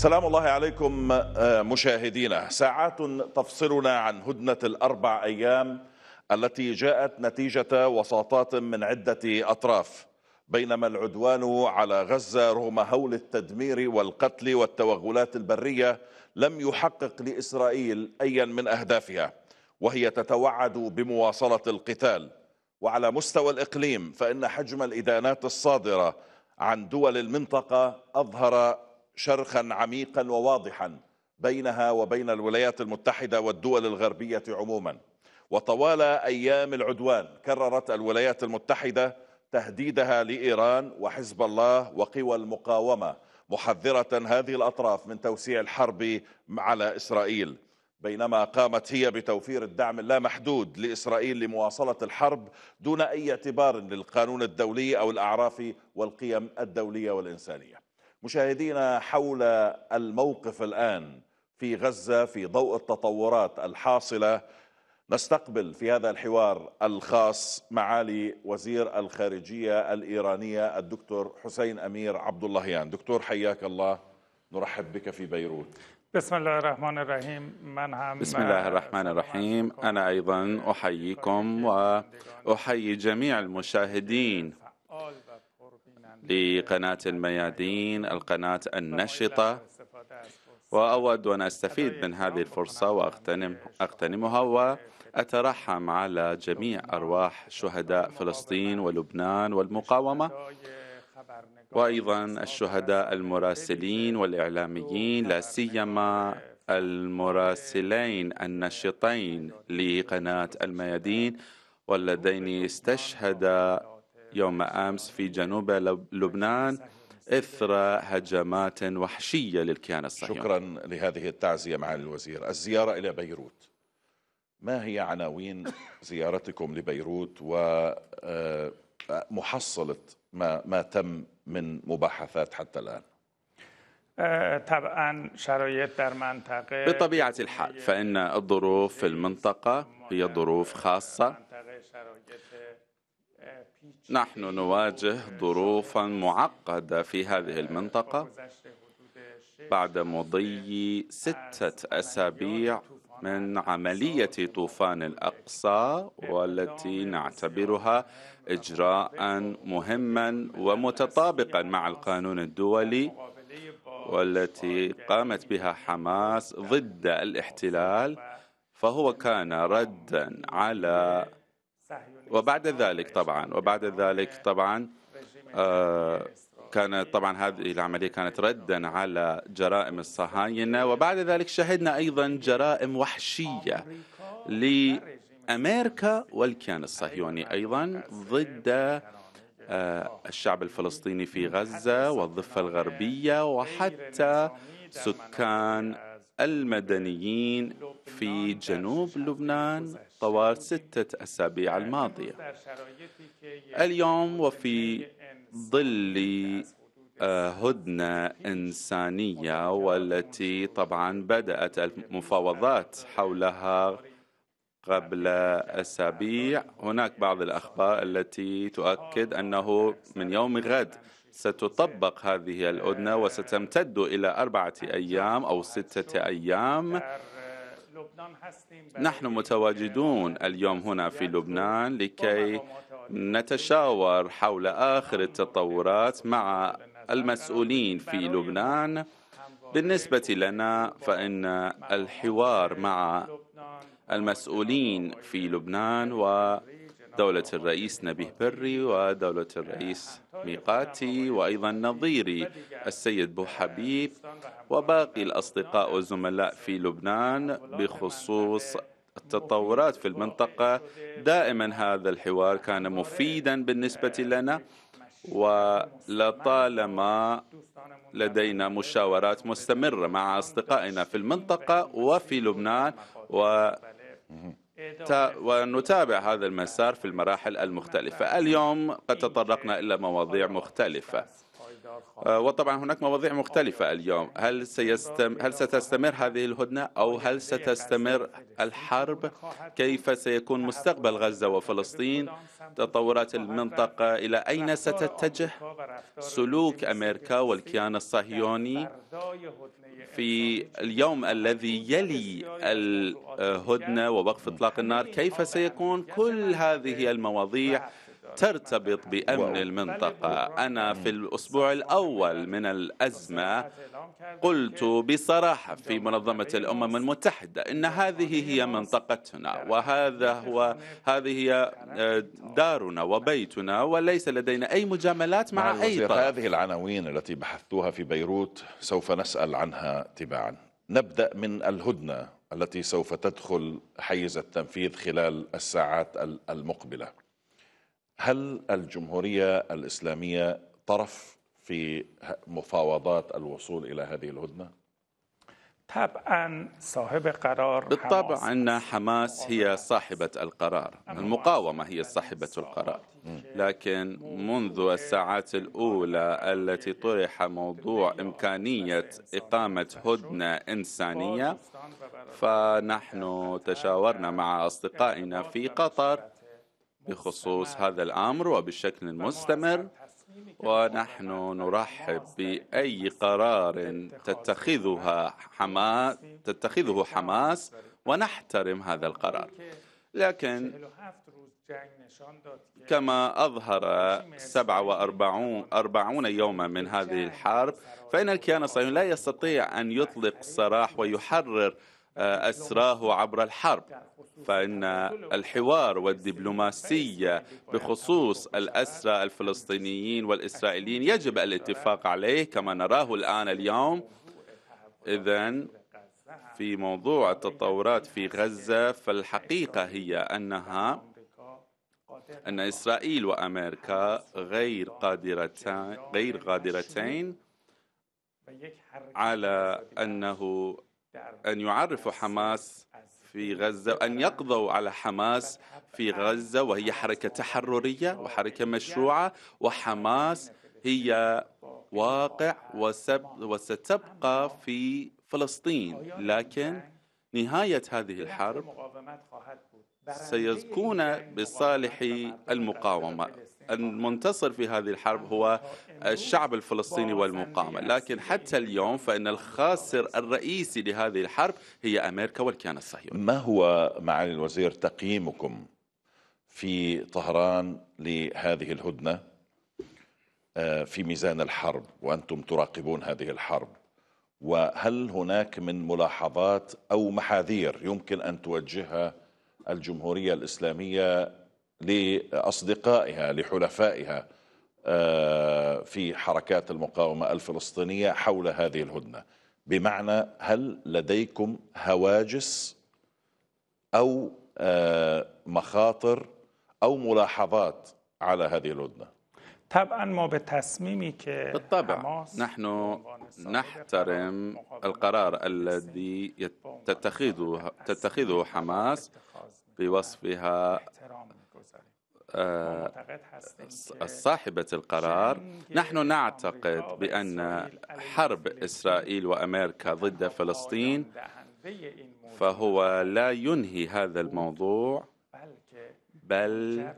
سلام الله عليكم آه، مشاهدينا ساعات تفصلنا عن هدنة الأربع أيام التي جاءت نتيجة وساطات من عدة أطراف بينما العدوان على غزة رغم هول التدمير والقتل والتوغلات البرية لم يحقق لإسرائيل أيا من أهدافها وهي تتوعد بمواصلة القتال وعلى مستوى الإقليم فإن حجم الإدانات الصادرة عن دول المنطقة أظهر شرخا عميقا وواضحا بينها وبين الولايات المتحدة والدول الغربية عموما وطوال أيام العدوان كررت الولايات المتحدة تهديدها لإيران وحزب الله وقوى المقاومة محذرة هذه الأطراف من توسيع الحرب على إسرائيل بينما قامت هي بتوفير الدعم اللامحدود لإسرائيل لمواصلة الحرب دون أي اعتبار للقانون الدولي أو الأعراف والقيم الدولية والإنسانية مشاهدينا حول الموقف الآن في غزة في ضوء التطورات الحاصلة نستقبل في هذا الحوار الخاص معالي وزير الخارجية الإيرانية الدكتور حسين أمير عبد اللهيان دكتور حياك الله نرحب بك في بيروت بسم الله الرحمن الرحيم هم بسم الله الرحمن الرحيم أنا أيضا أحييكم وأحيي جميع المشاهدين لقناة الميادين القناة النشطة وأود أن أستفيد من هذه الفرصة وأغتنم أغتنمها وأترحم على جميع أرواح شهداء فلسطين ولبنان والمقاومة وأيضا الشهداء المراسلين والإعلاميين لا سيما المراسلين النشطين لقناة الميادين واللذين استشهدا يوم أمس في جنوب لبنان إثر هجمات وحشية للكيان الصهيوني شكرا لهذه التعزية معالي الوزير الزيارة إلى بيروت ما هي عناوين زيارتكم لبيروت ومحصلة آه، ما, ما تم من مباحثات حتى الآن آه، طبعا شرائط در منطقه بطبيعة الحال فإن الظروف في المنطقة هي ظروف خاصة نحن نواجه ظروفا معقدة في هذه المنطقة بعد مضي ستة أسابيع من عملية طوفان الأقصى والتي نعتبرها إجراء مهما ومتطابقا مع القانون الدولي والتي قامت بها حماس ضد الاحتلال فهو كان ردا على وبعد ذلك طبعا وبعد ذلك طبعا آه، كانت طبعا هذه العملية كانت ردا على جرائم الصهاينة وبعد ذلك شهدنا أيضا جرائم وحشية لأمريكا والكيان الصهيوني أيضا ضد آه، الشعب الفلسطيني في غزة والضفة الغربية وحتى سكان المدنيين في جنوب لبنان طوال ستة أسابيع الماضية اليوم وفي ظل آه، هدنة إنسانية والتي طبعا بدأت المفاوضات حولها قبل أسابيع هناك بعض الأخبار التي تؤكد أنه من يوم غد ستطبق هذه الأدنى وستمتد إلى أربعة أيام أو ستة أيام نحن متواجدون اليوم هنا في لبنان لكي نتشاور حول آخر التطورات مع المسؤولين في لبنان بالنسبة لنا فإن الحوار مع المسؤولين في لبنان و دولة الرئيس نبيه بري ودولة الرئيس ميقاتي وأيضا نظيري السيد بو حبيب وباقي الأصدقاء والزملاء في لبنان بخصوص التطورات في المنطقة دائما هذا الحوار كان مفيدا بالنسبة لنا ولطالما لدينا مشاورات مستمرة مع أصدقائنا في المنطقة وفي لبنان و ونتابع هذا المسار في المراحل المختلفة اليوم قد تطرقنا إلى مواضيع مختلفة آه، وطبعا هناك مواضيع مختلفة اليوم هل سيستم هل ستستمر هذه الهدنة أو هل ستستمر الحرب كيف سيكون مستقبل غزة وفلسطين تطورات المنطقة إلى أين ستتجه سلوك أمريكا والكيان الصهيوني في اليوم الذي يلي الهدنة ووقف إطلاق النار كيف سيكون كل هذه المواضيع ترتبط بأمن المنطقة أنا في الأسبوع الأول من الأزمة قلت بصراحة في منظمة الأمم المتحدة إن هذه هي منطقتنا وهذا هو هذه هي آه، دارنا وبيتنا وليس لدينا أي مجاملات مع, نعم، أي طرف هذه العناوين التي بحثتوها في بيروت سوف نسأل عنها تباعا نبدأ من الهدنة التي سوف تدخل حيز التنفيذ خلال الساعات المقبله هل الجمهورية الإسلامية طرف في مفاوضات الوصول إلى هذه الهدنة؟ طبعا صاحب قرار بالطبع أن حماس هي صاحبة القرار المقاومة هي صاحبة القرار لكن منذ الساعات الأولى التي طرح موضوع إمكانية إقامة هدنة إنسانية فنحن تشاورنا مع أصدقائنا في قطر بخصوص هذا الأمر وبشكل مستمر ونحن نرحب بأي قرار تتخذها حماس تتخذه حماس ونحترم هذا القرار لكن كما أظهر 47 40 يوما من هذه الحرب فإن الكيان الصهيوني لا يستطيع أن يطلق سراح ويحرر أسراه عبر الحرب فإن الحوار والدبلوماسية بخصوص الأسرى الفلسطينيين والإسرائيليين يجب الاتفاق عليه كما نراه الآن اليوم إذا في موضوع التطورات في غزة فالحقيقة هي أنها أن إسرائيل وأمريكا غير قادرتين غير قادرتين على أنه أن يعرفوا حماس في غزة أن يقضوا على حماس في غزة وهي حركة تحررية وحركة مشروعة وحماس هي واقع وستبقى في فلسطين لكن نهاية هذه الحرب سيكون بصالح المقاومة المنتصر في هذه الحرب هو الشعب الفلسطيني والمقاومة لكن حتى اليوم فإن الخاسر الرئيسي لهذه الحرب هي أمريكا والكيان الصهيوني ما هو معالي الوزير تقييمكم في طهران لهذه الهدنة آه، في ميزان الحرب وأنتم تراقبون هذه الحرب وهل هناك من ملاحظات أو محاذير يمكن أن توجهها الجمهورية الإسلامية لأصدقائها لحلفائها آه، في حركات المقاومة الفلسطينية حول هذه الهدنة بمعنى هل لديكم هواجس أو آه، مخاطر أو ملاحظات على هذه الهدنه طبعا ما بتصميمي بالطبع نحن نحترم القرار الذي تتخذه تتخذه حماس بوصفها آه، صاحبة القرار نحن نعتقد بأن حرب إسرائيل وأمريكا ضد فلسطين فهو لا ينهي هذا الموضوع بل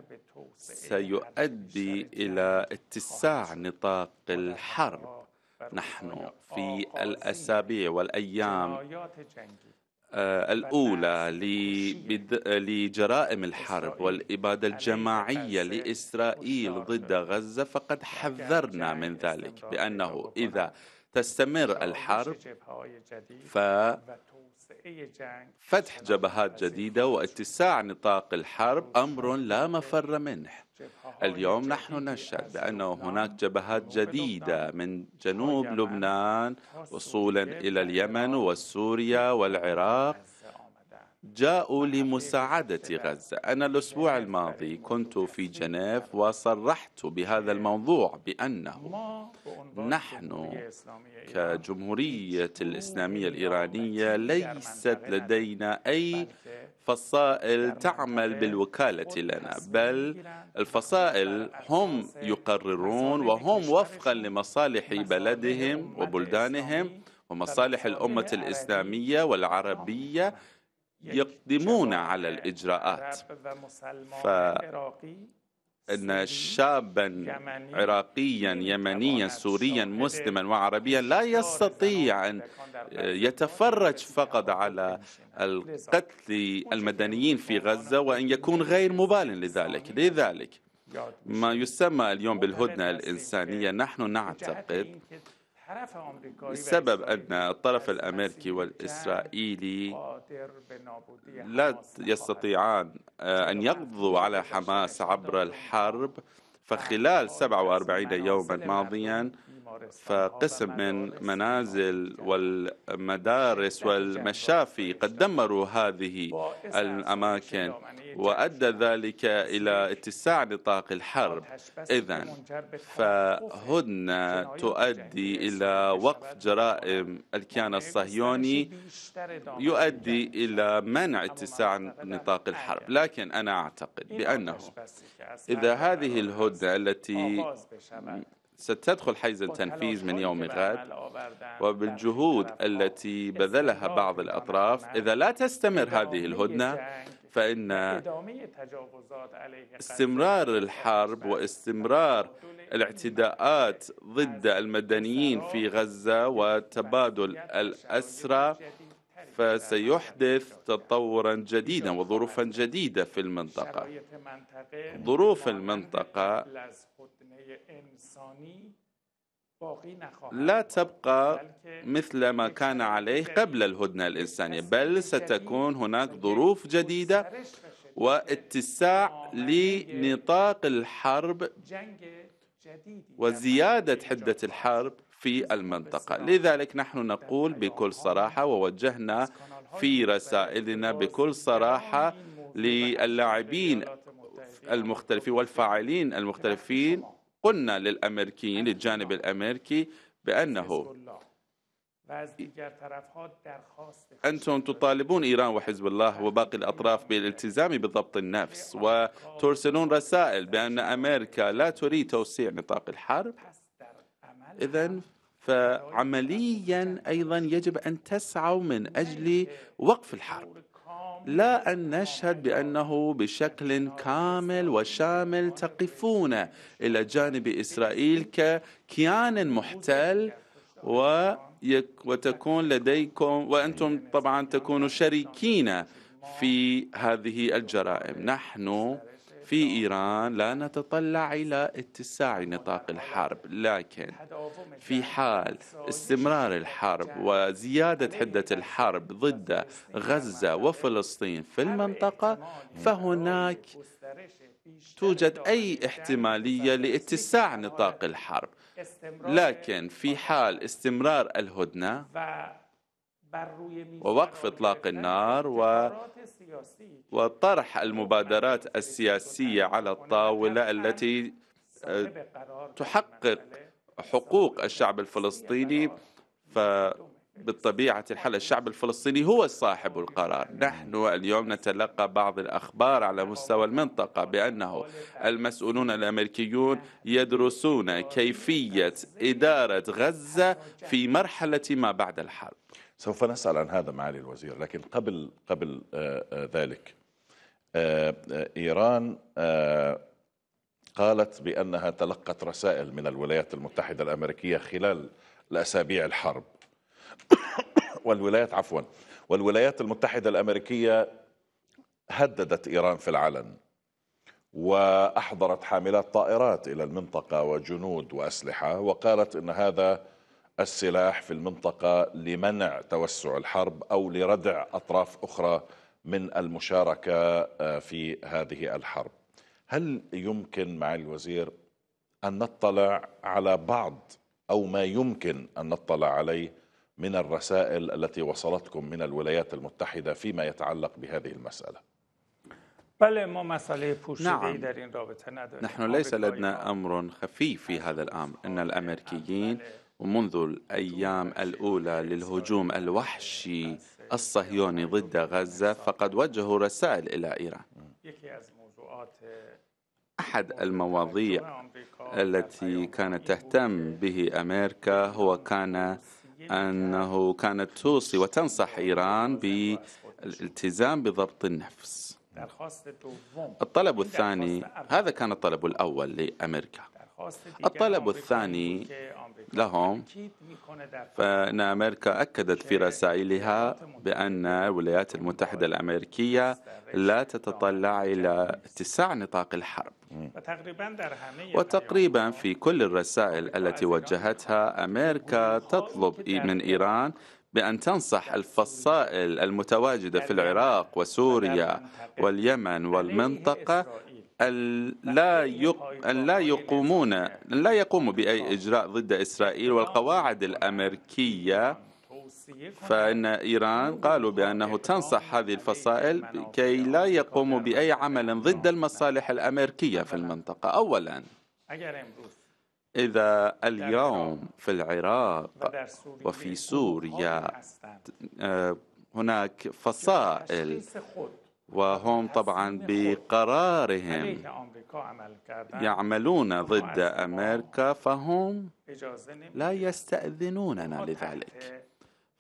سيؤدي إلى اتساع نطاق الحرب نحن في الأسابيع والأيام آه، الأولى لجرائم الحرب والإبادة الجماعية لإسرائيل ضد غزة فقد حذرنا من ذلك بأنه إذا تستمر الحرب ف فتح جبهات جديدة واتساع نطاق الحرب أمر لا مفر منه اليوم نحن نشهد بأن هناك جبهات جديدة من جنوب لبنان وصولا إلى اليمن وسوريا والعراق جاءوا لمساعدة غزة أنا الأسبوع الماضي كنت في جنيف وصرحت بهذا الموضوع بأنه نحن كجمهورية الإسلامية الإيرانية ليست لدينا أي فصائل تعمل بالوكالة لنا بل الفصائل هم يقررون وهم وفقا لمصالح بلدهم وبلدانهم ومصالح الأمة الإسلامية والعربية آه. يقدمون على الإجراءات فإن شابا عراقيا يمنيا سوريا مسلما وعربيا لا يستطيع أن آه، يتفرج فقط على القتل المدنيين في غزة وأن يكون غير مبال لذلك لذلك ما يسمى اليوم بالهدنة الإنسانية نحن نعتقد السبب أن الطرف الأمريكي والإسرائيلي لا يستطيعان آه، أن يقضوا على حماس عبر الحرب فخلال 47 آه، يوما آه، ماضيا فقسم من منازل والمدارس والمشافي قد دمروا هذه الأماكن وأدى ذلك إلى اتساع نطاق الحرب إذا فهدنة تؤدي إلى وقف جرائم الكيان الصهيوني يؤدي إلى منع اتساع نطاق الحرب لكن أنا أعتقد بأنه إذا هذه الهدنة التي ستدخل حيز التنفيذ من يوم غد وبالجهود التي بذلها بعض الأطراف إذا لا تستمر هذه الهدنة فإن استمرار الحرب واستمرار الاعتداءات ضد المدنيين في غزة وتبادل الأسرى فسيحدث تطورا جديدا وظروفا جديدة في المنطقة ظروف المنطقة لا تبقى مثل ما كان عليه قبل الهدنة الإنسانية بل ستكون هناك ظروف جديدة واتساع لنطاق الحرب وزيادة حدة الحرب في المنطقة لذلك نحن نقول بكل صراحة ووجهنا في رسائلنا بكل صراحة للاعبين المختلفين والفاعلين المختلفين قلنا للأمريكيين نعم، للجانب نعم. الأمريكي بأنه أنتم تطالبون إيران وحزب الله وباقي الأطراف بالالتزام بضبط النفس وترسلون رسائل بأن أمريكا لا تريد توسيع نطاق الحرب إذا فعمليا أيضا يجب أن تسعوا من أجل وقف الحرب لا أن نشهد بأنه بشكل كامل وشامل تقفون إلى جانب إسرائيل ككيان محتل وتكون لديكم وأنتم طبعا تكونوا شريكين في هذه الجرائم نحن في إيران لا نتطلع إلى اتساع نطاق الحرب لكن في حال استمرار الحرب وزيادة حدة الحرب ضد غزة وفلسطين في المنطقة فهناك توجد أي احتمالية لاتساع نطاق الحرب لكن في حال استمرار الهدنة ووقف إطلاق النار و... وطرح المبادرات السياسية على الطاولة التي اه، تحقق حقوق الشعب الفلسطيني فبالطبيعة الحال الشعب الفلسطيني هو صاحب القرار نحن اليوم نتلقى بعض الأخبار على مستوى المنطقة بأنه المسؤولون الأمريكيون يدرسون كيفية إدارة غزة في مرحلة ما بعد الحرب سوف نسأل عن هذا معالي الوزير لكن قبل قبل آه، آه، ذلك آه، إيران قالت بأنها تلقت رسائل من الولايات المتحدة الأمريكية خلال الأسابيع الحرب والولايات عفوا والولايات المتحدة الأمريكية هددت إيران في العلن وأحضرت حاملات طائرات إلى المنطقة وجنود وأسلحة وقالت إن هذا السلاح في المنطقة لمنع توسع الحرب أو لردع أطراف أخرى من المشاركة آه، في هذه الحرب هل يمكن مع الوزير أن نطلع على بعض أو ما يمكن أن نطلع عليه من الرسائل التي وصلتكم من الولايات المتحدة فيما يتعلق بهذه المسأله نعم. نحن ليس لدينا امر خفي في هذا الامر ان الامريكيين منذ الأيام الأولى للهجوم الوحشي الصهيوني ضد غزة فقد وجهوا رسائل إلى إيران أحد المواضيع التي كانت تهتم به أمريكا هو كان أنه كانت توصي وتنصح إيران بالالتزام بضبط النفس الطلب الثاني هذا كان الطلب الأول لأمريكا الطلب الثاني لهم فإن أمريكا أكدت في رسائلها بأن الولايات المتحدة الأمريكية لا تتطلع إلى اتساع نطاق الحرب وتقريبا في كل الرسائل التي وجهتها أمريكا تطلب من إيران بأن تنصح الفصائل المتواجدة في العراق وسوريا واليمن والمنطقة لا أن لا يقومون أن لا يقوموا بأي إجراء ضد إسرائيل والقواعد الأمريكية فإن إيران قالوا بأنه تنصح هذه الفصائل كي لا يقوموا بأي عمل ضد المصالح الأمريكية في المنطقة أولا إذا اليوم في العراق وفي سوريا آه، هناك فصائل وهم طبعا بقرارهم يعملون ضد أمريكا فهم لا يستأذنوننا لذلك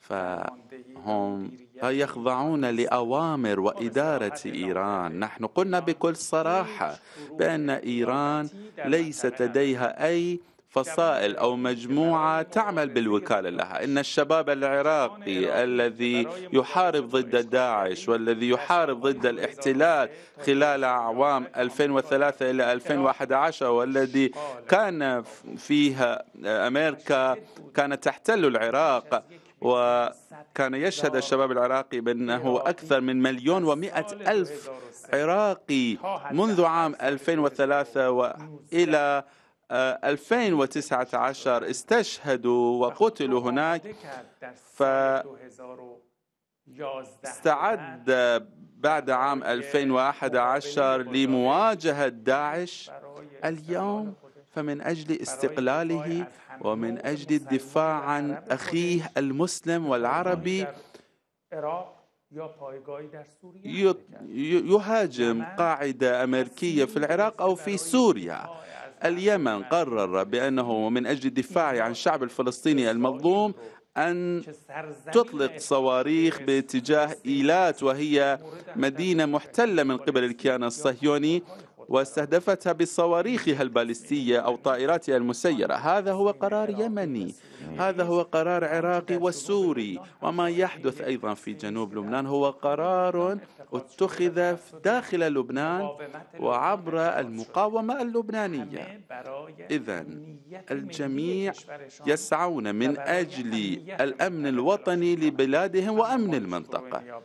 فهم يخضعون لأوامر وإدارة إيران نحن قلنا بكل صراحة بأن إيران ليست لديها أي فصائل أو مجموعة تعمل بالوكالة لها إن الشباب العراقي الذي يحارب ضد داعش والذي يحارب ضد الاحتلال خلال أعوام 2003 إلى 2011 والذي كان فيها أمريكا كانت تحتل العراق وكان يشهد الشباب العراقي بأنه أكثر من مليون ومئة ألف عراقي منذ عام 2003 وإلى 2019 آه، استشهدوا وقتلوا هناك فاستعد بعد عام 2011 لمواجهة داعش اليوم فمن أجل استقلاله ومن أجل الدفاع عن أخيه المسلم والعربي يهاجم قاعدة أمريكية في العراق أو في سوريا اليمن قرر بأنه من أجل الدفاع عن الشعب الفلسطيني المظلوم أن تطلق صواريخ باتجاه إيلات وهي مدينة محتلة من قبل الكيان الصهيوني واستهدفتها بصواريخها البالستية أو طائراتها المسيرة هذا هو قرار يمني هذا هو قرار عراقي وسوري وما يحدث أيضا في جنوب لبنان هو قرار اتخذ داخل لبنان وعبر المقاومة اللبنانية إذا الجميع يسعون من أجل الأمن الوطني لبلادهم وأمن المنطقة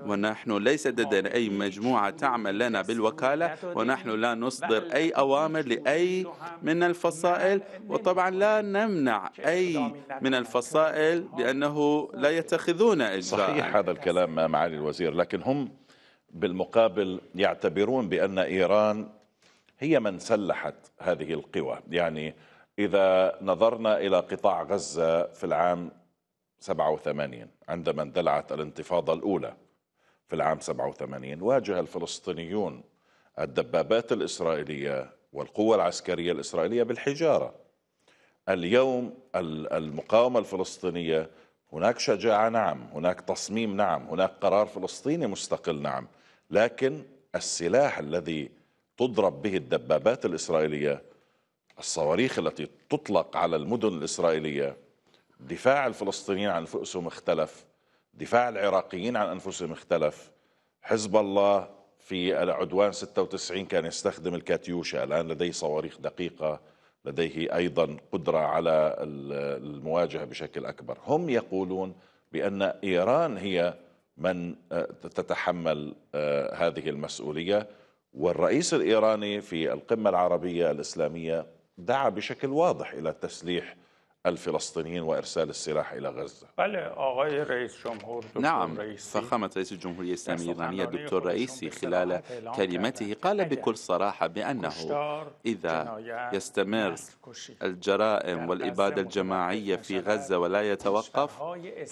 ونحن ليس لدينا أي مجموعة تعمل لنا بالوكالة ونحن لا نصدر أي أوامر لأي من الفصائل وطبعا لا نمنع أي من الفصائل بأنه لا يتخذون إجراء صحيح هذا الكلام معالي الوزير لكن هم بالمقابل يعتبرون بأن إيران هي من سلحت هذه القوى يعني إذا نظرنا إلى قطاع غزة في العام 87 عندما اندلعت الانتفاضة الأولى في العام 87 واجه الفلسطينيون الدبابات الإسرائيلية والقوة العسكرية الإسرائيلية بالحجارة اليوم المقاومة الفلسطينية هناك شجاعة نعم هناك تصميم نعم هناك قرار فلسطيني مستقل نعم لكن السلاح الذي تضرب به الدبابات الإسرائيلية الصواريخ التي تطلق على المدن الإسرائيلية دفاع الفلسطينيين عن أنفسهم اختلف دفاع العراقيين عن أنفسهم اختلف حزب الله في العدوان 96 كان يستخدم الكاتيوشا الآن لديه صواريخ دقيقة لديه أيضا قدرة على المواجهة بشكل أكبر هم يقولون بأن إيران هي من آه، تتحمل آه، هذه المسؤولية والرئيس الإيراني في القمة العربية الإسلامية دعا بشكل واضح إلى التسليح الفلسطينيين وإرسال السلاح إلى غزة جمهور نعم فخامة رئيس الجمهورية الإسلامية الإيرانية الدكتور رئيسي خلال كلمته قال بكل صراحة بأنه إذا يستمر الجرائم والإبادة الجماعية في غزة ولا يتوقف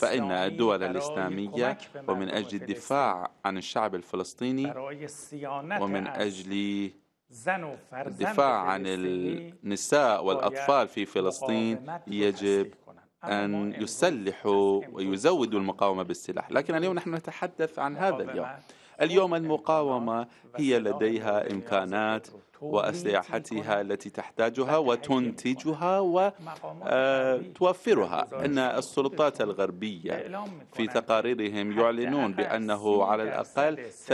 فإن الدول الإسلامية ومن أجل الدفاع عن الشعب الفلسطيني ومن أجل الدفاع عن النساء والأطفال في فلسطين يجب أن يسلحوا ويزودوا المقاومة بالسلاح لكن اليوم نحن نتحدث عن هذا اليوم اليوم المقاومة هي لديها إمكانات وأسلحتها التي تحتاجها وتنتجها وتوفرها آه، أن السلطات الغربية في تقاريرهم يعلنون بأنه على الأقل 30%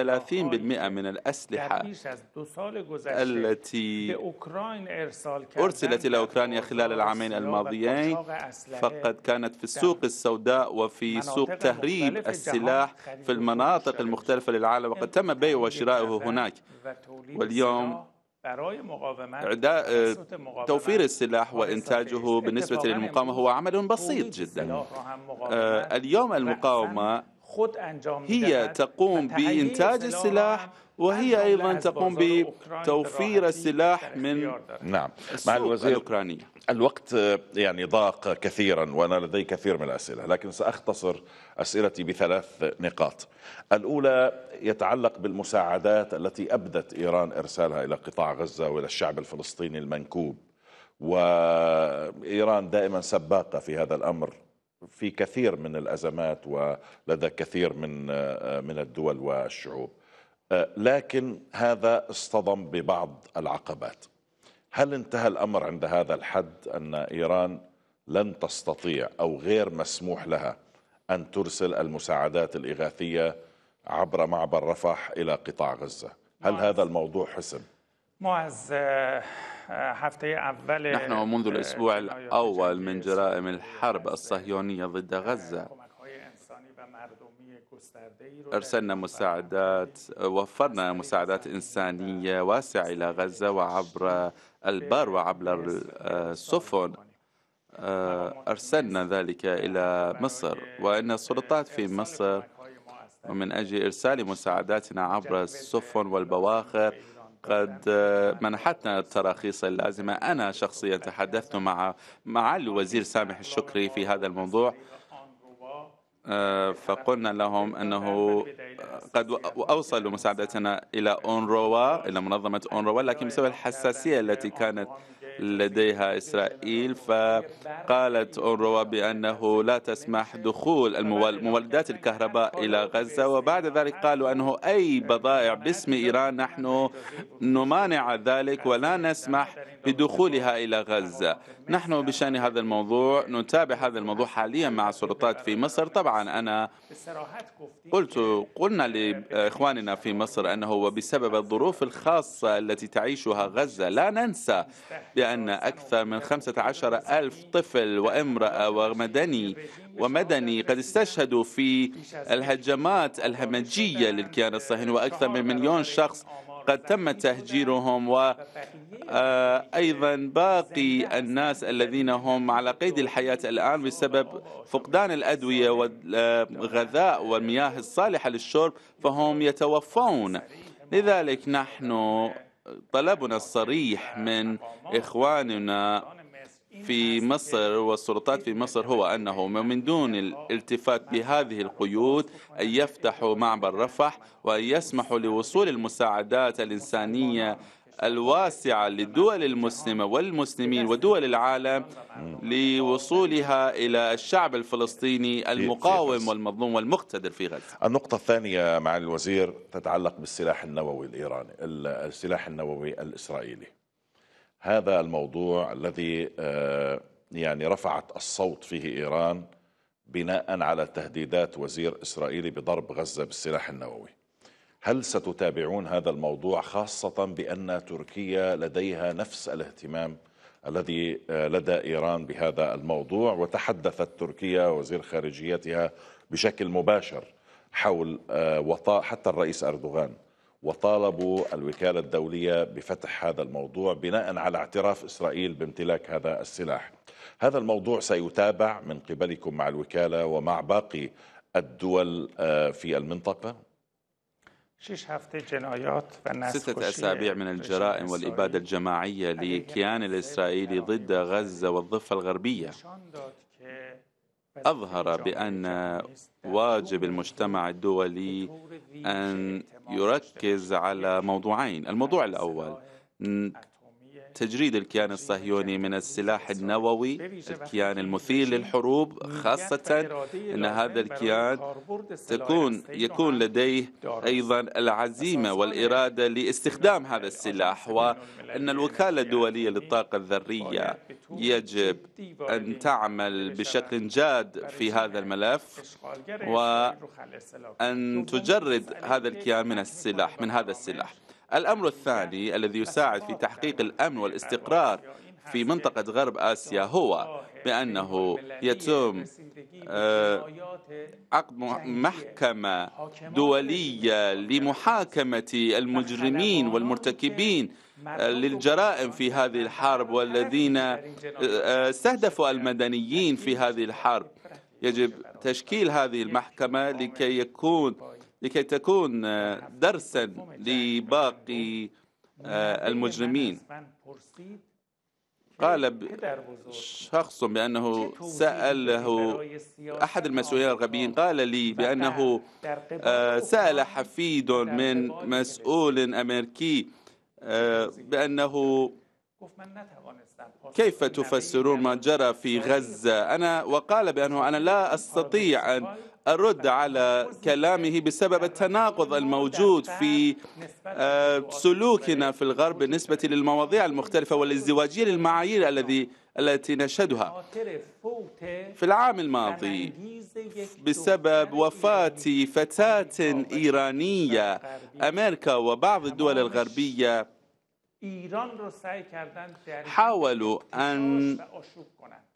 من الأسلحة التي أرسلت إلى أوكرانيا خلال العامين الماضيين فقد كانت في السوق السوداء وفي سوق تهريب السلاح في المناطق المختلفة للعالم وقد تم بيع وشرائه هنا هناك واليوم إعداء اه، توفير السلاح وإنتاجه بالنسبة للمقاومة هو عمل بسيط جدا اه، اليوم المقاومة هي تقوم بإنتاج السلاح وهي أيضا تقوم بتوفير السلاح من نعم مع الوزير الأوكرانية الوقت يعني ضاق كثيرا وأنا لدي كثير من الأسئلة لكن سأختصر أسئلتي بثلاث نقاط الأولى يتعلق بالمساعدات التي أبدت إيران إرسالها إلى قطاع غزة وإلى الشعب الفلسطيني المنكوب وإيران دائما سباقة في هذا الأمر في كثير من الأزمات ولدى كثير من من الدول والشعوب آه، لكن هذا اصطدم ببعض العقبات هل انتهى الأمر عند هذا الحد أن إيران لن تستطيع أو غير مسموح لها أن ترسل المساعدات الإغاثية عبر معبر رفح إلى قطاع غزة هل معز. هذا الموضوع حسم؟ معز آه، آه، نحن منذ الأسبوع الأول من جرائم الحرب الصهيونية ضد غزة أرسلنا مساعدات وفرنا مساعدات إنسانية واسعة إلى غزة وعبر البر وعبر آه، السفن آه، أرسلنا ذلك إلى مصر وإن السلطات في مصر ومن أجل إرسال مساعداتنا عبر السفن والبواخر قد آه، منحتنا التراخيص اللازمة أنا شخصيا تحدثت مع معالي الوزير سامح الشكري في هذا الموضوع آه، فقلنا لهم أنه آه، قد أوصلوا مساعدتنا إلى أونروا إلى منظمة أونروا لكن بسبب الحساسية التي كانت لديها إسرائيل فقالت أونروا بأنه لا تسمح دخول مولدات الكهرباء إلى غزة وبعد ذلك قالوا أنه أي بضائع باسم إيران نحن نمانع ذلك ولا نسمح بدخولها إلى غزة نحن بشأن هذا الموضوع نتابع هذا الموضوع حاليا مع السلطات في مصر طبعا أنا قلت قلنا لإخواننا في مصر أنه بسبب الظروف الخاصة التي تعيشها غزة لا ننسى بأن أكثر من 15 ألف طفل وامرأة ومدني ومدني قد استشهدوا في الهجمات الهمجية للكيان الصهيوني وأكثر من مليون شخص قد تم تهجيرهم وأيضا آه، باقي الناس الذين هم على قيد الحياة الآن بسبب فقدان الأدوية والغذاء والمياه الصالحة للشرب فهم يتوفون لذلك نحن طلبنا الصريح من إخواننا في مصر والسلطات في مصر هو أنه من دون الالتفات بهذه القيود أن يفتحوا معبر رفح وأن يسمحوا لوصول المساعدات الإنسانية الواسعة للدول المسلمة والمسلمين ودول العالم لوصولها إلى الشعب الفلسطيني المقاوم والمظلوم والمقتدر في غزة النقطة الثانية مع الوزير تتعلق بالسلاح النووي الإيراني السلاح النووي الإسرائيلي هذا الموضوع الذي آه، يعني رفعت الصوت فيه إيران بناء على تهديدات وزير إسرائيلي بضرب غزة بالسلاح النووي هل ستتابعون هذا الموضوع خاصة بأن تركيا لديها نفس الاهتمام الذي آه، لدى إيران بهذا الموضوع وتحدثت تركيا وزير خارجيتها بشكل مباشر حول آه، وطاء حتى الرئيس أردوغان وطالبوا الوكالة الدولية بفتح هذا الموضوع بناء على اعتراف إسرائيل بامتلاك هذا السلاح هذا الموضوع سيتابع من قبلكم مع الوكالة ومع باقي الدول آه، في المنطقة ستة أسابيع من الجرائم والإبادة الجماعية للكيان الإسرائيلي ضد غزة والضفة الغربية أظهر بأن واجب المجتمع الدولي أن يركز على موضوعين الموضوع الأول تجريد الكيان الصهيوني من السلاح النووي الكيان المثير للحروب خاصة أن هذا الكيان تكون يكون لديه أيضا العزيمة والإرادة لاستخدام هذا السلاح وأن الوكالة الدولية للطاقة الذرية يجب أن تعمل بشكل جاد في هذا الملف وأن تجرد هذا الكيان من السلاح من هذا السلاح الأمر الثاني الذي يساعد في تحقيق الأمن والاستقرار في منطقة غرب آسيا هو بأنه يتم عقد محكمة دولية لمحاكمة المجرمين والمرتكبين للجرائم في هذه الحرب والذين آه، استهدفوا المدنيين في هذه الحرب يجب تشكيل هذه المحكمة لكي يكون لكي تكون آه، درسا لباقي آه، المجرمين قال شخص بأنه سأله أحد المسؤولين الغربيين قال لي بأنه آه، سأل حفيد من مسؤول أمريكي بأنه كيف تفسرون ما جرى في غزة أنا وقال بأنه أنا لا أستطيع أن أرد على كلامه بسبب التناقض الموجود في آه، سلوكنا في الغرب بالنسبة للمواضيع المختلفة والازدواجية للمعايير الذي التي نشهدها في العام الماضي بسبب وفاة فتاة إيرانية أمريكا وبعض الدول الغربية حاولوا أن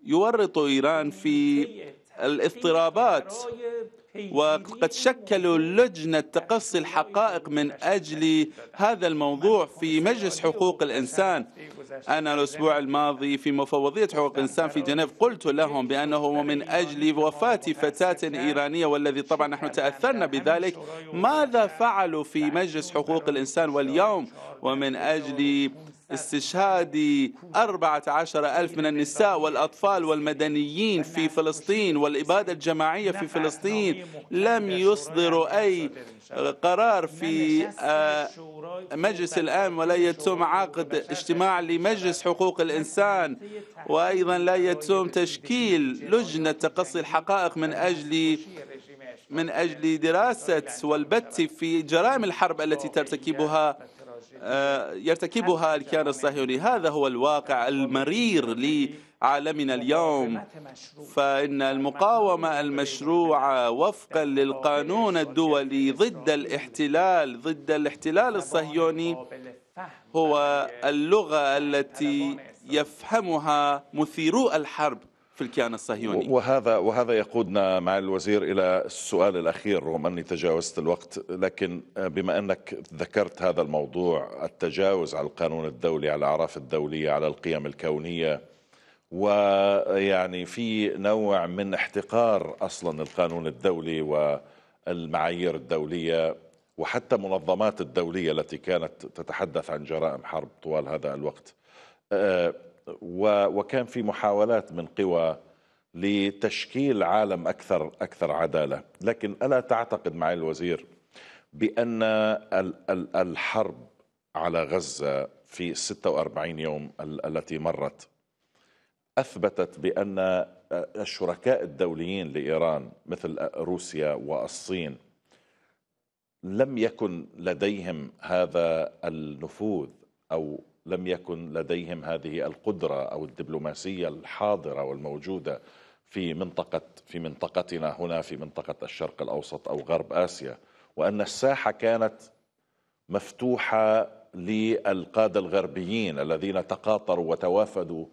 يورطوا إيران في الاضطرابات وقد شكلوا لجنة تقصي الحقائق من أجل هذا الموضوع في مجلس حقوق الإنسان أنا الأسبوع الماضي في مفوضية حقوق الإنسان في جنيف قلت لهم بأنه من أجل وفاة فتاة إيرانية والذي طبعا نحن تأثرنا بذلك ماذا فعلوا في مجلس حقوق الإنسان واليوم ومن أجل استشهاد أربعة عشر ألف من النساء والأطفال والمدنيين في فلسطين والإبادة الجماعية في فلسطين لم يصدروا أي قرار في آه، مجلس الأمن ولا يتم عقد اجتماع لمجلس حقوق الإنسان وأيضا لا يتم تشكيل لجنة تقصي الحقائق من أجل من أجل دراسة والبت في جرائم الحرب التي ترتكبها آه، يرتكبها الكيان الصهيوني هذا هو الواقع المرير لعالمنا اليوم فإن المقاومة المشروعة وفقا للقانون الدولي ضد الاحتلال ضد الاحتلال الصهيوني هو اللغة التي يفهمها مثيرو الحرب في الكيان الصهيوني وهذا وهذا يقودنا مع الوزير الى السؤال الاخير رغم اني تجاوزت الوقت لكن آه، بما انك ذكرت هذا الموضوع التجاوز على القانون الدولي على الاعراف الدوليه على القيم الكونيه ويعني في نوع من احتقار اصلا القانون الدولي والمعايير الدوليه وحتى منظمات الدوليه التي كانت تتحدث عن جرائم حرب طوال هذا الوقت آه، وكان في محاولات من قوى لتشكيل عالم أكثر أكثر عدالة لكن ألا تعتقد معالي الوزير بأن الحرب على غزة في 46 يوم التي مرت أثبتت بأن الشركاء الدوليين لإيران مثل روسيا والصين لم يكن لديهم هذا النفوذ أو لم يكن لديهم هذه القدرة أو الدبلوماسية الحاضرة والموجودة في منطقة في منطقتنا هنا في منطقة الشرق الأوسط أو غرب آسيا وأن الساحة كانت مفتوحة للقادة الغربيين الذين تقاطروا وتوافدوا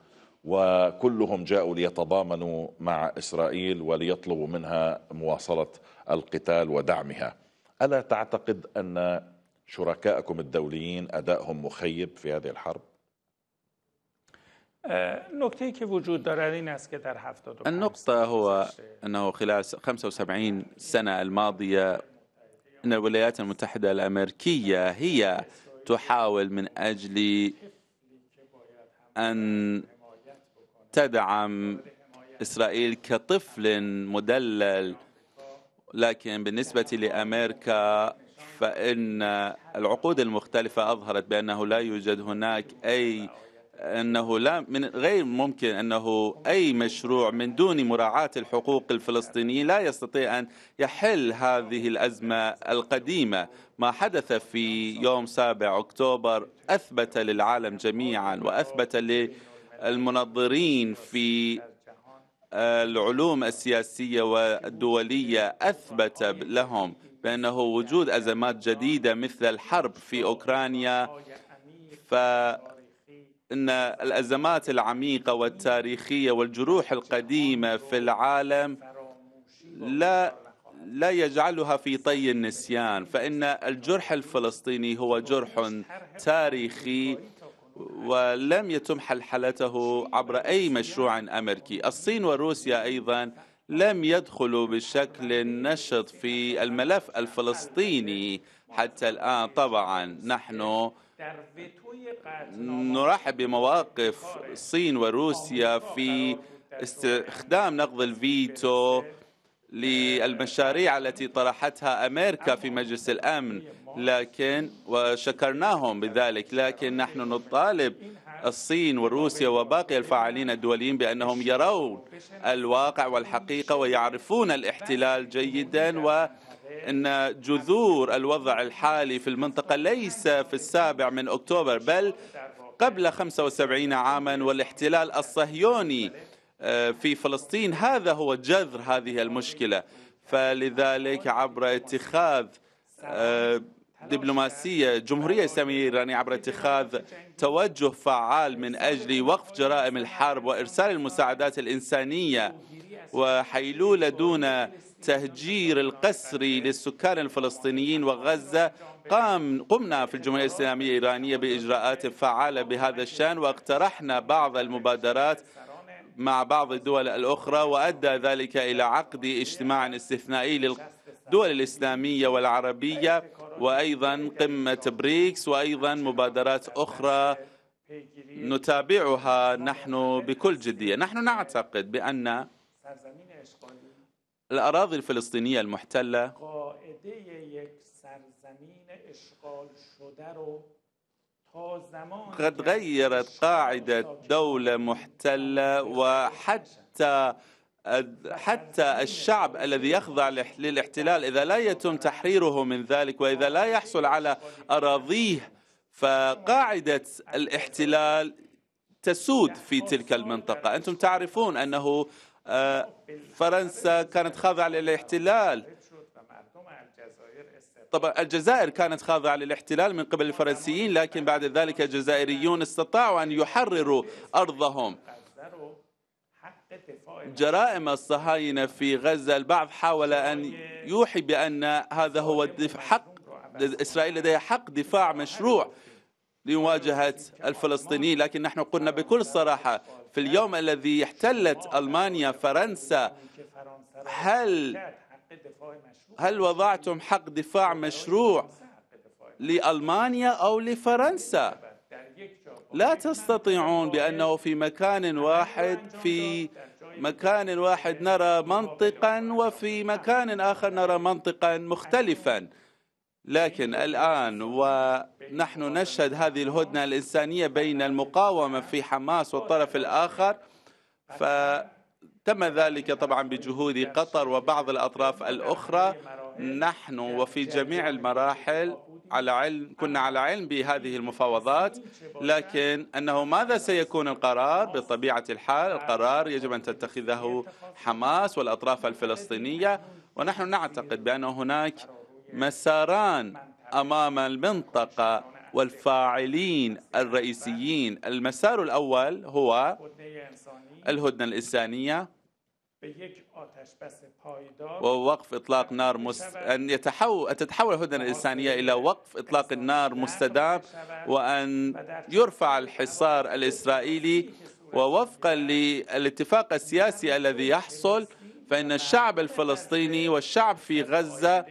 وكلهم جاءوا ليتضامنوا مع إسرائيل وليطلبوا منها مواصلة القتال ودعمها ألا تعتقد أن شركائكم الدوليين أدائهم مخيب في هذه الحرب؟ آه، النقطة هو أنه خلال 75 سنة الماضية أن الولايات المتحدة الأمريكية هي تحاول من أجل أن تدعم إسرائيل كطفل مدلل لكن بالنسبة لأمريكا فإن العقود المختلفة أظهرت بأنه لا يوجد هناك أي أنه لا من غير ممكن أنه أي مشروع من دون مراعاة الحقوق الفلسطينيين لا يستطيع أن يحل هذه الأزمة القديمة ما حدث في يوم 7 أكتوبر أثبت للعالم جميعا وأثبت للمنظرين في العلوم السياسية والدولية أثبت لهم بأنه وجود أزمات جديدة مثل الحرب في أوكرانيا فإن الأزمات العميقة والتاريخية والجروح القديمة في العالم لا لا يجعلها في طي النسيان فإن الجرح الفلسطيني هو جرح تاريخي ولم يتم حلحلته عبر أي مشروع أمريكي الصين وروسيا أيضا لم يدخلوا بشكل نشط في الملف الفلسطيني حتى الآن طبعا نحن نرحب بمواقف الصين وروسيا في استخدام نقض الفيتو للمشاريع التي طرحتها أمريكا في مجلس الأمن لكن وشكرناهم بذلك لكن نحن نطالب الصين وروسيا وباقي الفاعلين الدوليين بأنهم يرون الواقع والحقيقة ويعرفون الاحتلال جيدا وأن جذور الوضع الحالي في المنطقة ليس في السابع من أكتوبر بل قبل 75 عاما والاحتلال الصهيوني آه، في فلسطين هذا هو جذر هذه المشكلة فلذلك عبر اتخاذ آه، دبلوماسية جمهورية إسلامية إيرانية عبر اتخاذ توجه فعال من أجل وقف جرائم الحرب وإرسال المساعدات الإنسانية وحيلولة دون تهجير القسري للسكان الفلسطينيين وغزة قام قمنا في الجمهورية الإسلامية الإيرانية بإجراءات فعالة بهذا الشأن واقترحنا بعض المبادرات مع بعض الدول الأخرى وأدى ذلك إلى عقد اجتماع استثنائي للدول الإسلامية والعربية وأيضا قمة بريكس وأيضا مبادرات أخرى نتابعها نحن بكل جدية نحن نعتقد بأن الأراضي الفلسطينية المحتلة قد غيرت قاعدة دولة محتلة وحتى حتى الشعب الذي يخضع للاحتلال إذا لا يتم تحريره من ذلك وإذا لا يحصل على أراضيه فقاعدة الاحتلال تسود في تلك المنطقة أنتم تعرفون أنه آه، فرنسا كانت خاضعة للاحتلال طبعا الجزائر كانت خاضعة للاحتلال من قبل الفرنسيين لكن بعد ذلك الجزائريون استطاعوا أن يحرروا أرضهم جرائم الصهاينة في غزة البعض حاول أن يوحي بأن هذا هو حق إسرائيل لديها حق دفاع مشروع لمواجهة الفلسطينيين لكن نحن قلنا بكل صراحة في اليوم الذي احتلت ألمانيا فرنسا هل هل وضعتم حق دفاع مشروع لألمانيا أو لفرنسا لا تستطيعون بأنه في مكان واحد في مكان واحد نرى منطقا وفي مكان آخر نرى منطقا مختلفا لكن الآن ونحن نشهد هذه الهدنة الإنسانية بين المقاومة في حماس والطرف الآخر فتم ذلك طبعا بجهود قطر وبعض الأطراف الأخرى نحن وفي جميع المراحل على علم كنا على علم بهذه المفاوضات لكن انه ماذا سيكون القرار بطبيعه الحال القرار يجب ان تتخذه حماس والاطراف الفلسطينيه ونحن نعتقد بان هناك مساران امام المنطقه والفاعلين الرئيسيين المسار الاول هو الهدنه الانسانيه ووقف إطلاق نار مست... أن يتحول أن تتحول الهدنة الإنسانية إلى وقف إطلاق النار مستدام وأن يرفع الحصار الإسرائيلي ووفقا للاتفاق السياسي الذي يحصل فإن الشعب الفلسطيني والشعب في غزة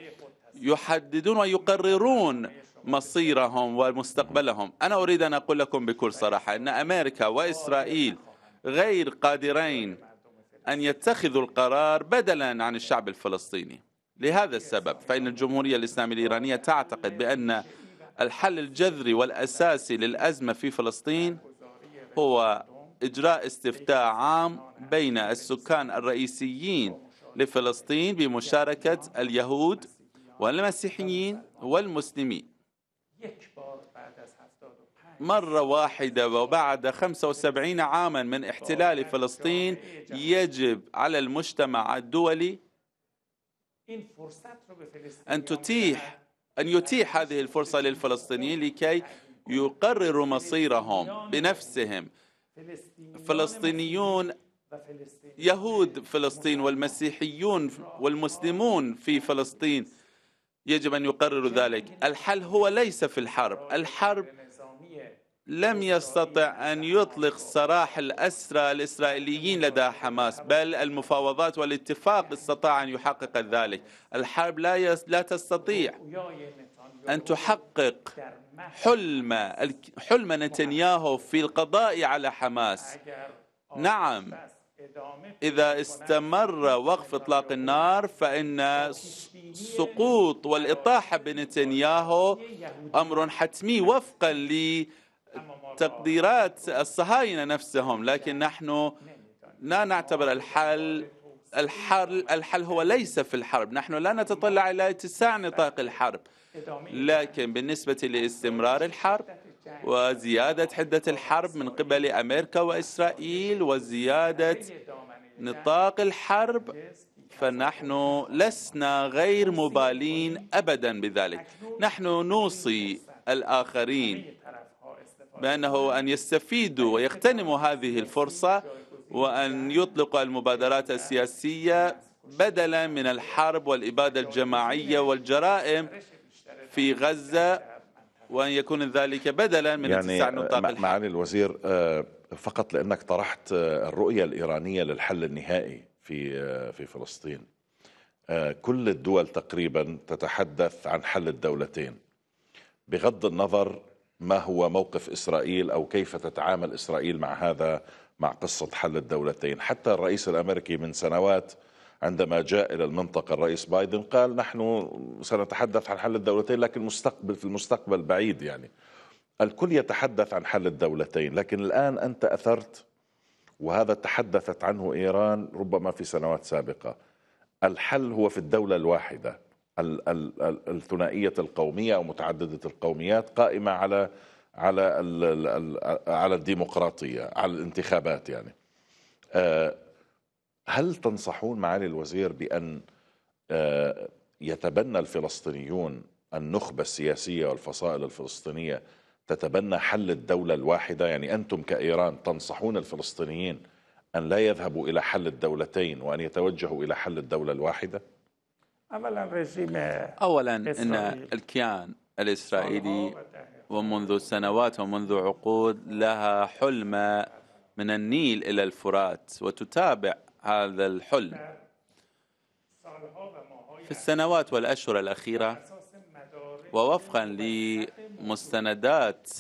يحددون ويقررون مصيرهم ومستقبلهم أنا أريد أن أقول لكم بكل صراحة أن أمريكا وإسرائيل غير قادرين أن يتخذوا القرار بدلا عن الشعب الفلسطيني لهذا السبب فإن الجمهورية الإسلامية الإيرانية تعتقد بأن الحل الجذري والأساسي للأزمة في فلسطين هو إجراء استفتاء عام بين السكان الرئيسيين لفلسطين بمشاركة اليهود والمسيحيين والمسلمين مرة واحدة وبعد 75 عاما من احتلال طيب، فلسطين يجب على المجتمع الدولي أن تتيح أن يتيح هذه الفرصة للفلسطينيين لكي يقرروا مصيرهم بنفسهم فلسطينيون يهود فلسطين والمسيحيون والمسلمون في فلسطين يجب أن يقرروا ذلك الحل هو ليس في الحرب الحرب لم يستطع أن يطلق سراح الأسرى الإسرائيليين لدى حماس بل المفاوضات والاتفاق استطاع أن يحقق ذلك الحرب لا, يس... لا تستطيع أن تحقق حلم حلم نتنياهو في القضاء على حماس نعم إذا استمر وقف إطلاق النار فإن سقوط والإطاحة بنتنياهو أمر حتمي وفقا لي تقديرات الصهاينة نفسهم لكن نحن لا نعتبر الحل الحل الحل هو ليس في الحرب نحن لا نتطلع إلى اتساع نطاق الحرب لكن بالنسبة لاستمرار الحرب وزيادة حدة الحرب من قبل أمريكا وإسرائيل وزيادة نطاق الحرب فنحن لسنا غير مبالين أبدا بذلك نحن نوصي الآخرين بأنه أن يستفيدوا ويغتنموا هذه الفرصة وأن يطلقوا المبادرات السياسية بدلا من الحرب والإبادة الجماعية والجرائم في غزة وأن يكون ذلك بدلا من يعني اتساع نطاق الحرب معالي الوزير آه، فقط لأنك طرحت آه، الرؤية الإيرانية للحل النهائي في آه، في فلسطين كل الدول تقريبا تتحدث عن حل الدولتين بغض النظر ما هو موقف إسرائيل أو كيف تتعامل إسرائيل مع هذا مع قصة حل الدولتين حتى الرئيس الأمريكي من سنوات عندما جاء إلى المنطقة الرئيس بايدن قال نحن سنتحدث عن حل الدولتين لكن مستقبل في المستقبل بعيد يعني الكل يتحدث عن حل الدولتين لكن الآن أنت أثرت وهذا تحدثت عنه إيران ربما في سنوات سابقة الحل هو في الدولة الواحدة الثنائية القومية أو متعددة القوميات قائمة على على على الديمقراطية على الانتخابات يعني آه، هل تنصحون معالي الوزير بأن آه، يتبنى الفلسطينيون النخبة السياسية والفصائل الفلسطينية تتبنى حل الدولة الواحدة يعني أنتم كإيران تنصحون الفلسطينيين أن لا يذهبوا إلى حل الدولتين وأن يتوجهوا إلى حل الدولة الواحدة؟ اولا رژيم اولا ان الكيان الاسرائيلي ومنذ سنوات ومنذ عقود لها حلم من النيل الى الفرات وتتابع هذا الحلم في السنوات والاشهر الاخيره ووفقا لمستندات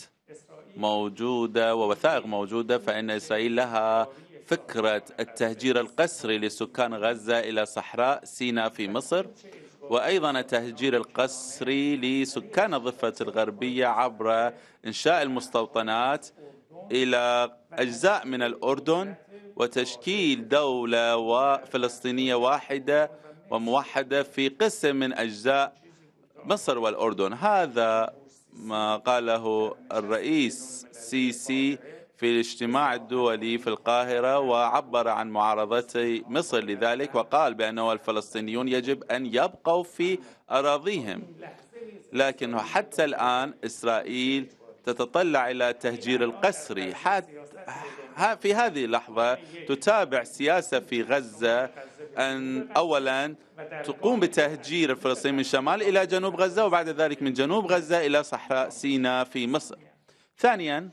موجوده ووثائق موجوده فان اسرائيل لها فكرة التهجير القسري لسكان غزة إلى صحراء سيناء في مصر وأيضا التهجير القسري لسكان الضفة الغربية عبر إنشاء المستوطنات إلى أجزاء من الأردن وتشكيل دولة فلسطينية واحدة وموحدة في قسم من أجزاء مصر والأردن هذا ما قاله الرئيس سيسي سي في الاجتماع الدولي في القاهرة وعبر عن معارضة مصر لذلك وقال بأنه الفلسطينيون يجب أن يبقوا في أراضيهم لكن حتى الآن إسرائيل تتطلع إلى التهجير القسري في هذه اللحظة تتابع سياسة في غزة أن أولا تقوم بتهجير الفلسطينيين من الشمال إلى جنوب غزة وبعد ذلك من جنوب غزة إلى صحراء سيناء في مصر ثانيا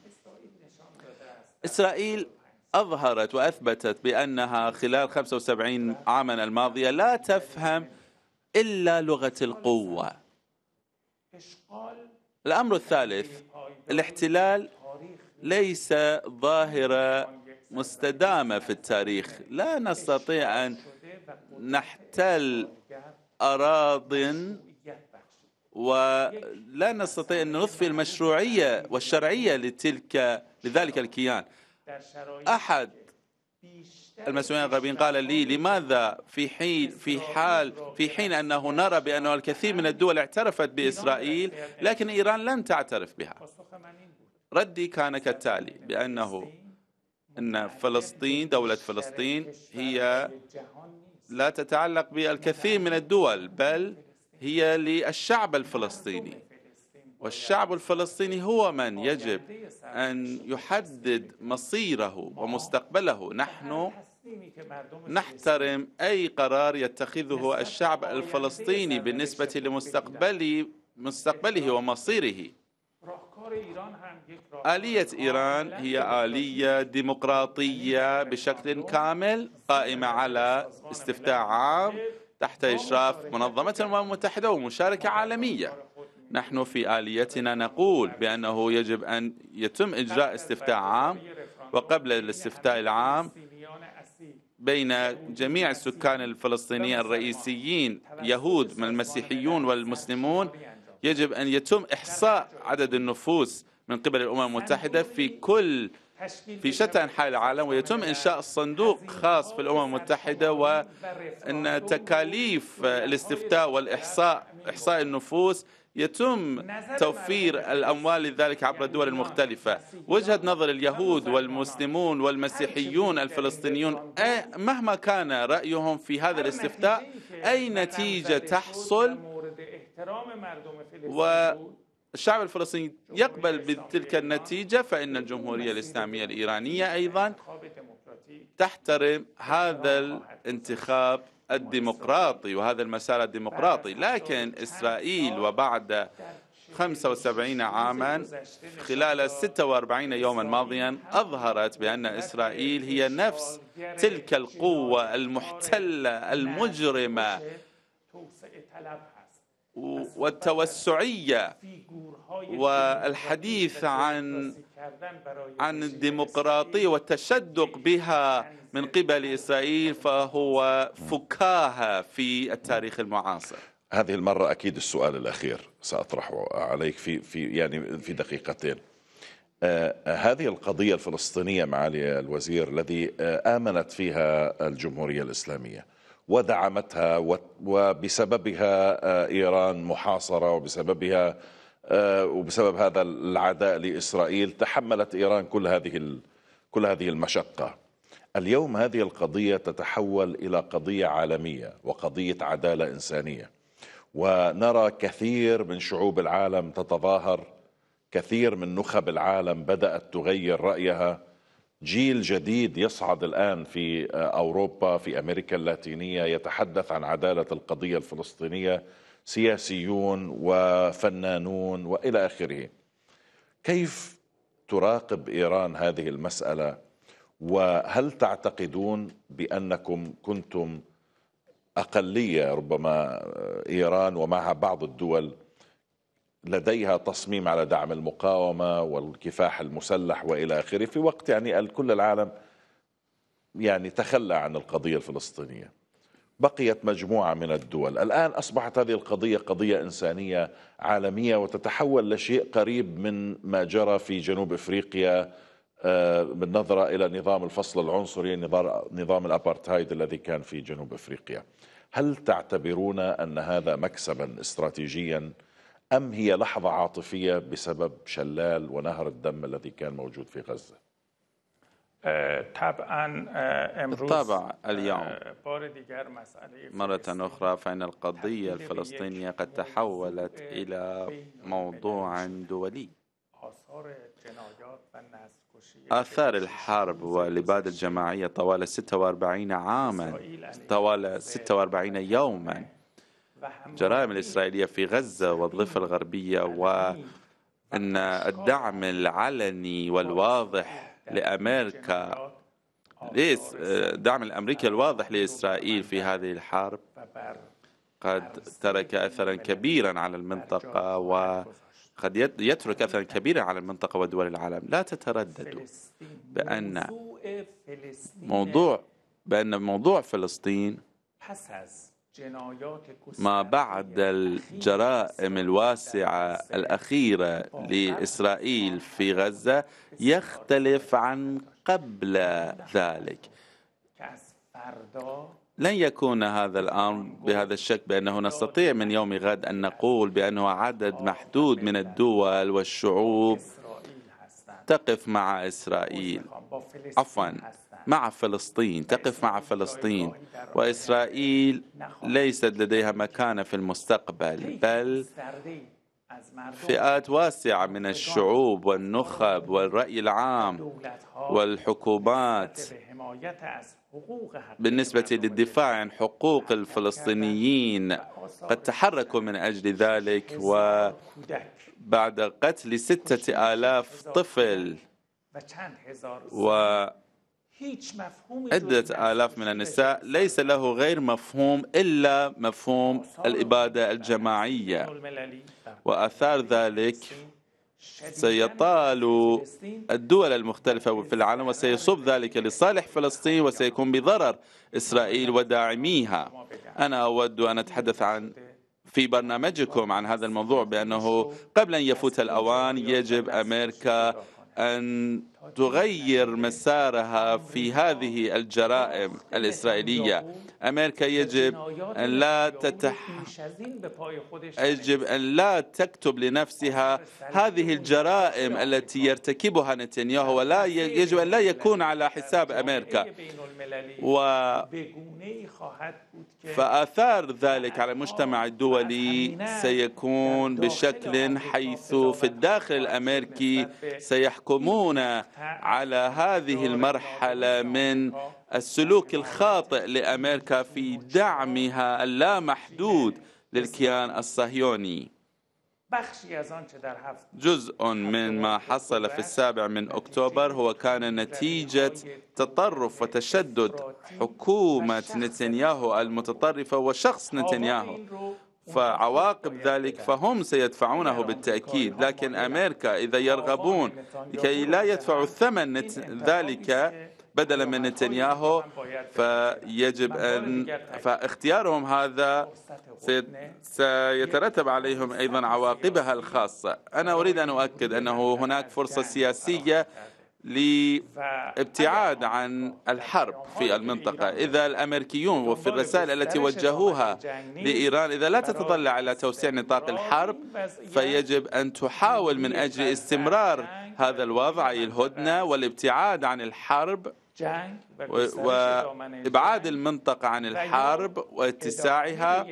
إسرائيل أظهرت وأثبتت بأنها خلال 75 عاما الماضية لا تفهم إلا لغة القوة الأمر الثالث الاحتلال ليس ظاهرة مستدامة في التاريخ لا نستطيع أن نحتل أراضٍ ولا نستطيع أن نضفي المشروعية والشرعية لتلك لذلك الكيان أحد المسؤولين الغربيين قال لي لماذا في حين في حال في حين انه نرى بان الكثير من الدول اعترفت باسرائيل لكن ايران لن تعترف بها. ردي كان كالتالي بانه ان فلسطين دوله فلسطين هي لا تتعلق بالكثير من الدول بل هي للشعب الفلسطيني والشعب الفلسطيني هو من يجب أن يحدد مصيره ومستقبله نحن نحترم أي قرار يتخذه الشعب الفلسطيني بالنسبة لمستقبله مستقبله ومصيره آلية إيران هي آلية ديمقراطية بشكل كامل قائمة على استفتاء عام تحت إشراف منظمة الأمم المتحدة ومشاركة عالمية نحن في آليتنا نقول بأنه يجب أن يتم إجراء استفتاء عام وقبل الاستفتاء العام بين جميع السكان الفلسطينيين الرئيسيين يهود من المسيحيون والمسلمون يجب أن يتم إحصاء عدد النفوس من قبل الأمم المتحدة في كل في شتى أنحاء العالم ويتم إنشاء صندوق خاص في الأمم المتحدة وأن تكاليف الاستفتاء والإحصاء إحصاء النفوس يتم توفير الأموال لذلك عبر يعني الدول المختلفة وجهة نظر اليهود والمسلمون والمسيحيون الفلسطينيون مهما كان رأيهم في هذا الاستفتاء أي نتيجة تحصل و الشعب الفلسطيني يقبل بتلك النتيجة فإن الجمهورية الإسلامية الإيرانية أيضا تحترم هذا الانتخاب الديمقراطي وهذا المسار الديمقراطي لكن إسرائيل وبعد 75 عاما خلال 46 يوما ماضيا أظهرت بأن إسرائيل هي نفس تلك القوة المحتلة المجرمة والتوسعية والحديث عن عن الديمقراطية والتشدق بها من قبل إسرائيل فهو فكاهة في التاريخ المعاصر هذه المرة أكيد السؤال الأخير سأطرحه عليك في في يعني في دقيقتين. آه هذه القضية الفلسطينية معالي الوزير الذي آه آمنت فيها الجمهورية الإسلامية ودعمتها وبسببها آه إيران محاصرة وبسببها آه، وبسبب هذا العداء لاسرائيل تحملت ايران كل هذه كل هذه المشقه. اليوم هذه القضيه تتحول الى قضيه عالميه وقضيه عداله انسانيه. ونرى كثير من شعوب العالم تتظاهر، كثير من نخب العالم بدات تغير رايها. جيل جديد يصعد الان في آه، اوروبا في امريكا اللاتينيه يتحدث عن عداله القضيه الفلسطينيه سياسيون وفنانون والى اخره كيف تراقب ايران هذه المساله وهل تعتقدون بانكم كنتم اقليه ربما ايران ومعها بعض الدول لديها تصميم على دعم المقاومه والكفاح المسلح والى اخره في وقت يعني كل العالم يعني تخلى عن القضيه الفلسطينيه بقيت مجموعة من الدول الآن أصبحت هذه القضية قضية إنسانية عالمية وتتحول لشيء قريب من ما جرى في جنوب إفريقيا بالنظرة آه، إلى نظام الفصل العنصري نظام الأبارتهايد الذي كان في جنوب إفريقيا هل تعتبرون أن هذا مكسبا استراتيجيا أم هي لحظة عاطفية بسبب شلال ونهر الدم الذي كان موجود في غزة؟ آه، طبعا آه، امروز بالطبع آه، اليوم مرة أخرى فإن القضية الفلسطينية قد تحولت إلى موضوع دولي آثار الحرب والإبادة الجماعية طوال 46 عاما طوال 46 يوما جرائم الإسرائيلية في غزة والضفة الغربية وأن الدعم العلني والواضح لأمريكا ليس آه، دعم الأمريكي الواضح لإسرائيل في هذه الحرب قد ترك أثرا كبيرا على المنطقة وقد يترك أثرا كبيرا على المنطقة ودول العالم لا تترددوا بأن موضوع بأن موضوع فلسطين ما بعد الجرائم الواسعة الأخيرة لإسرائيل في غزة يختلف عن قبل ذلك لن يكون هذا الأمر بهذا الشك بأنه نستطيع من يوم غد أن نقول بأنه عدد محدود من الدول والشعوب تقف مع إسرائيل عفوا مع فلسطين تقف مع فلسطين وإسرائيل ليست لديها مكانة في المستقبل بل فئات واسعة من الشعوب والنخب والرأي العام والحكومات بالنسبة للدفاع عن حقوق الفلسطينيين قد تحركوا من أجل ذلك وبعد قتل ستة آلاف طفل و عدة آلاف من النساء ليس له غير مفهوم إلا مفهوم الإبادة الجماعية وآثار ذلك سيطال الدول المختلفة في العالم وسيصب ذلك لصالح فلسطين وسيكون بضرر إسرائيل وداعميها أنا أود أن أتحدث عن في برنامجكم عن هذا الموضوع بأنه قبل أن يفوت الأوان يجب أمريكا أن تغير مسارها في هذه الجرائم الإسرائيلية أمريكا يجب أن لا تتح... يجب أن لا تكتب لنفسها هذه الجرائم التي يرتكبها نتنياهو ولا يجب أن لا يكون على حساب أمريكا و... فآثار ذلك على المجتمع الدولي سيكون بشكل حيث في الداخل الأمريكي سيحكمون على هذه المرحلة من السلوك الخاطئ لأمريكا في دعمها اللامحدود للكيان الصهيوني جزء من ما حصل في السابع من أكتوبر هو كان نتيجة تطرف وتشدد حكومة نتنياهو المتطرفة وشخص نتنياهو فعواقب ذلك فهم سيدفعونه بالتأكيد لكن أمريكا إذا يرغبون لكي لا يدفعوا الثمن ذلك بدلا من نتنياهو فيجب أن فاختيارهم هذا سيترتب عليهم أيضا عواقبها الخاصة أنا أريد أن أؤكد أنه هناك فرصة سياسية لابتعاد عن الحرب في المنطقة إذا الأمريكيون وفي الرسائل التي وجهوها لإيران إذا لا تتطلع على توسيع نطاق الحرب فيجب أن تحاول من أجل استمرار هذا الوضع أي الهدنة والابتعاد عن الحرب وابعاد المنطقه عن الحرب واتساعها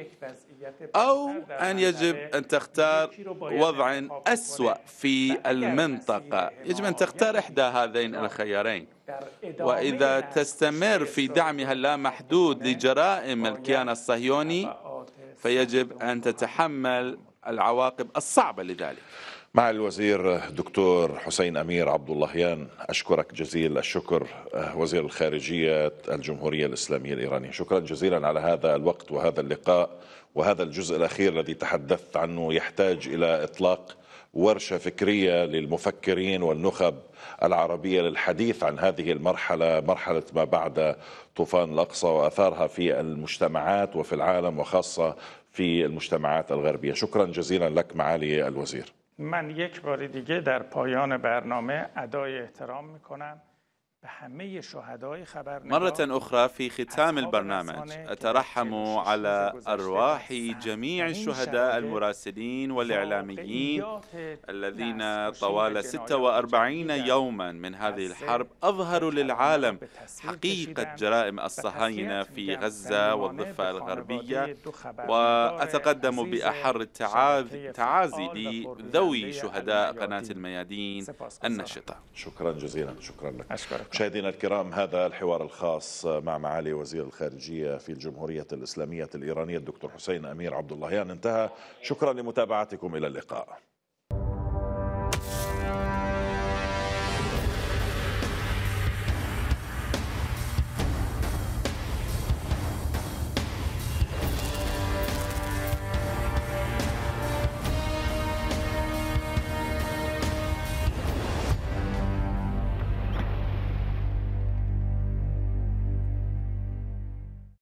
أو أن يجب أن تختار وضع أسوأ في المنطقة يجب أن تختار إحدى هذين الخيارين وإذا تستمر في دعمها اللامحدود لجرائم الكيان الصهيوني فيجب أن تتحمل العواقب الصعبة لذلك مع الوزير دكتور حسين امير عبد اللهيان اشكرك جزيل الشكر آه، وزير الخارجيه الجمهوريه الاسلاميه الايرانيه شكرا جزيلا على هذا الوقت وهذا اللقاء وهذا الجزء الاخير الذي تحدثت عنه يحتاج الى اطلاق ورشه فكريه للمفكرين والنخب العربيه للحديث عن هذه المرحله مرحله ما بعد طوفان الاقصى واثارها في المجتمعات وفي العالم وخاصه في المجتمعات الغربيه شكرا جزيلا لك معالي الوزير من یک بار دیگه در پایان برنامه ادای احترام میکنم مرة أخرى في ختام البرنامج أترحم على أرواح جميع الشهداء المراسلين والإعلاميين الذين طوال 46 يوما من هذه الحرب أظهروا للعالم حقيقة جرائم الصهاينة في غزة والضفة الغربية وأتقدم بأحر التعازي لذوي شهداء قناة الميادين النشطة شكرا جزيلا شكرا لك مشاهدينا الكرام هذا الحوار الخاص مع معالي وزير الخارجية في الجمهورية الإسلامية الإيرانية الدكتور حسين أمير عبد اللهيان انتهى شكرا لمتابعتكم إلى اللقاء